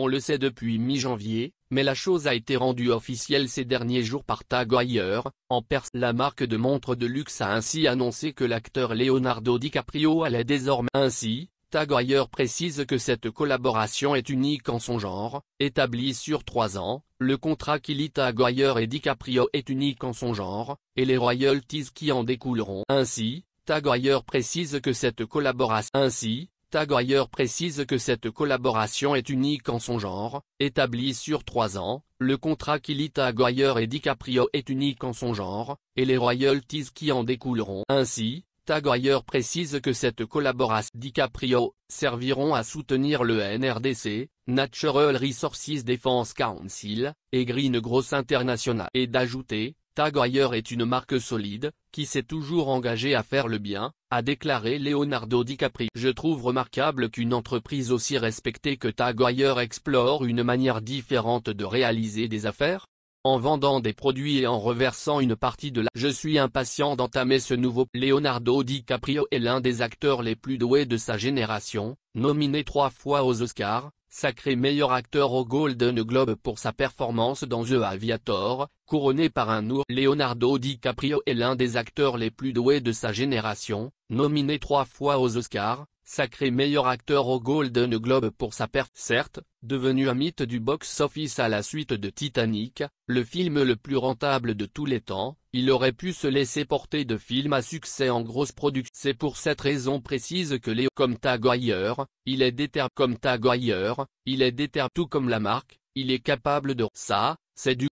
On le sait depuis mi-janvier, mais la chose a été rendue officielle ces derniers jours par Tag Heuer, en Perse. La marque de montres de luxe a ainsi annoncé que l'acteur Leonardo DiCaprio allait désormais ainsi. Tag Heuer précise que cette collaboration est unique en son genre, établie sur trois ans, le contrat qui lie Tag Heuer et DiCaprio est unique en son genre, et les royalties qui en découleront. Ainsi, Tag Heuer précise que cette collaboration ainsi, Tagoyer précise que cette collaboration est unique en son genre, établie sur trois ans, le contrat qui lie Tagoyer et DiCaprio est unique en son genre, et les royalties qui en découleront. Ainsi, Tagoyer précise que cette collaboration DiCaprio, serviront à soutenir le NRDC, Natural Resources Defense Council, et Green Gross International. Et d'ajouter, Tag est une marque solide, qui s'est toujours engagée à faire le bien, a déclaré Leonardo DiCaprio. Je trouve remarquable qu'une entreprise aussi respectée que Tag explore une manière différente de réaliser des affaires, en vendant des produits et en reversant une partie de la... Je suis impatient d'entamer ce nouveau... Leonardo DiCaprio est l'un des acteurs les plus doués de sa génération, nominé trois fois aux Oscars, sacré meilleur acteur au Golden Globe pour sa performance dans The Aviator, couronné par un ours. Leonardo DiCaprio est l'un des acteurs les plus doués de sa génération, nominé trois fois aux Oscars, sacré meilleur acteur au Golden Globe pour sa perte. Certes, devenu un mythe du box-office à la suite de Titanic, le film le plus rentable de tous les temps, il aurait pu se laisser porter de films à succès en grosse production. C'est pour cette raison précise que Léo comme Tagoyer, il est déter comme Tagoyer, il est déter tout comme la marque, il est capable de ça, c'est du